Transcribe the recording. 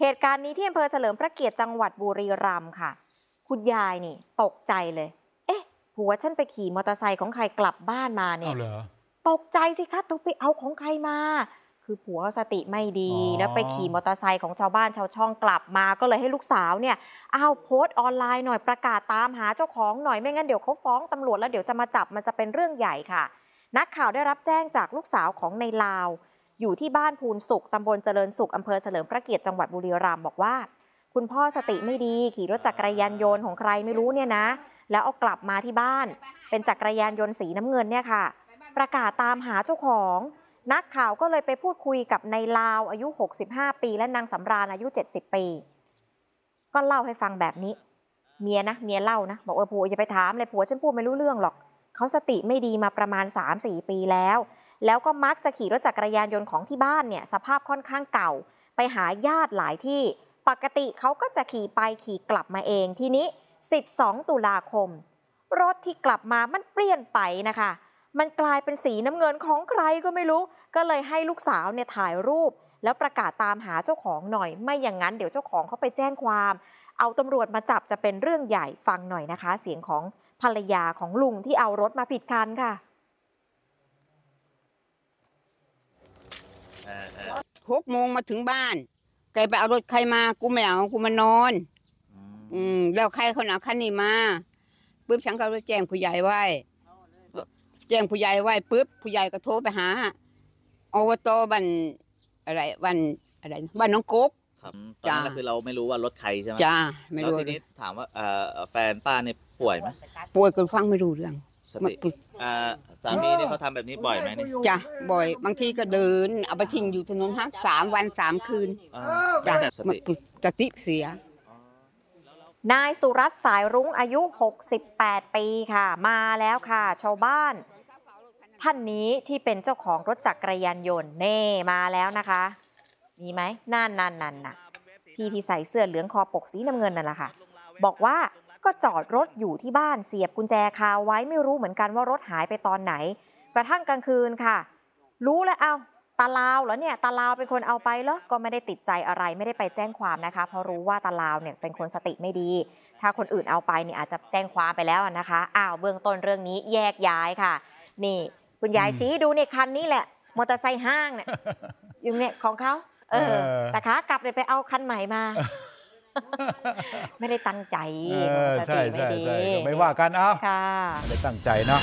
เหตุการณ์นี้ที่อำเภอเฉลิมพระเกียรติจังหวัดบุรีรัมย์ค่ะ คุณยายนี่ตกใจเลยเอ๊ะผัวฉันไปขี่มอเตอร์ไซค์ของใครกลับบ้านมาเนี่ยตกใจสิคะต้องไปเอาของใครมา คือผัวสติไม่ดีแล้วไปขี่มอเตอร์ไซค์ของชาวบ้านชาวช่องกลับมาก็เลยให้ลูกสาวเนี่ยเอาโพสต์ออนไลน์หน่อยประกาศตามหาเจ้าของหน่อยไม่งั้นเดี๋ยวเขาฟ้องตำรวจแล้วเดี๋ยวจะมาจับมันจะเป็นเรื่องใหญ่ค่ะ นักข่าวได้รับแจ้งจากลูกสาวของในลาวอยู่ที่บ้านภูนสุข ตำบลเจริญสุข อำเภอเฉลิมพระเกียรติจังหวัดบุรีรัมย์บอกว่า คุณพ่อสติไม่ดีขี่รถจักรยานยนต์ของใครไม่รู้เนี่ยนะ แล้วเอากลับมาที่บ้าน เป็นจักรยานยนต์สีน้ำเงินเนี่ยค่ะ ประกาศตามหาเจ้าของ นักข่าวก็เลยไปพูดคุยกับนายลาวอายุ 65 ปี และนางสำราญอายุ 70 ปี ก็เล่าให้ฟังแบบนี้ เมียนะเมียเล่านะบอกว่าผัวอย่าไปถามเลยผัวฉันพูดไม่รู้เรื่องหรอกเขาสติไม่ดีมาประมาณ3-4ปีแล้วแล้วก็มักจะขี่รถจักรยานยนต์ของที่บ้านเนี่ย สภาพค่อนข้างเก่า ไปหาญาติหลายที่ ปกติเขาก็จะขี่ไปขี่กลับมาเองทีนี้ 12 ตุลาคม รถที่กลับมามันเปลี่ยนไปนะคะ มันกลายเป็นสีน้ำเงินของใครก็ไม่รู้ก็เลยให้ลูกสาวเนี่ยถ่ายรูป แล้วประกาศตามหาเจ้าของหน่อย ไม่อย่างนั้นเดี๋ยวเจ้าของเขาไปแจ้งความ เอาตำรวจมาจับจะเป็นเรื่องใหญ่ฟังหน่อยนะคะ เสียงของภรรยาของลุงที่เอารถมาผิดคันค่ะหกโมงมาถึงบ้านแกไปเอารถใครมา กูไม่เอา กูมานอน อืมแล้วใครเขาหนาขั้นนี้มาปุ๊บฉันก็แจ้งผู้ใหญ่ไว้แจ้งผู้ใหญ่ไว้ปุ๊บผู้ใหญ่ก็โทรไปหาอบตบันอะไรบันอะไรบันน้องกบ ครับตอนนั้นก็คือเราไม่รู้ว่ารถใครใช่ไหมจ้า ไม่รู้แล้วทีนี้ถามว่าแฟนป้าเนี่ยป่วยไหมป่วยก็ฟังไม่รู้เรื่องสติาสามีเนี่ยเขาทำแบบนี้บ่อยไหมเนี่ยจ้ะบ่อย บางทีก็เดิน เอาไปทิ้งอยู่ถนนฮักสามวันสามคืนจ้ะสติสติเสีย นายสุรัตน์สายรุ้งอายุ 68 ปีค่ะ มาแล้วค่ะ ชาวบ้าน ท่านนี้ที่เป็นเจ้าของรถจักรยานยนต์ เน่มาแล้วนะคะ มีไหมนั่นนั่นนั่นน่ะพี่ที่ใส่เสื้อเหลืองคอปกสีน้ำเงินนั่นแหละค่ะ บอกว่าก็จอดรถอยู่ที่บ้านเสียบกุญแจคาไว้ไม่รู้เหมือนกันว่ารถหายไปตอนไหนกระทั่งกลางคืนค่ะ รู้แล้วเอาตาลาวเหรอเนี่ยตาลาวเป็นคนเอาไปเหรอก็ไม่ได้ติดใจอะไรไม่ได้ไปแจ้งความนะคะ เพราะรู้ว่าตาลาวเนี่ยเป็นคนสติไม่ดี ถ้าคนอื่นเอาไปเนี่ยอาจจะแจ้งความไปแล้วนะคะอ้าวเบื้องต้นเรื่องนี้แยกย้ายค่ะ นี่ คุณยายชี้ดูเนี่ย คันนี้แหละมอเตอร์ไซค์ห้างเนี่ยอยู่เนี่ยของเขาเออแต่ขากลับเลยไปเอาคันใหม่มาไม่ได้ตั้งใจสติไม่ดีไม่ว่ากันเอาไม่ได้ตั้งใจเนาะ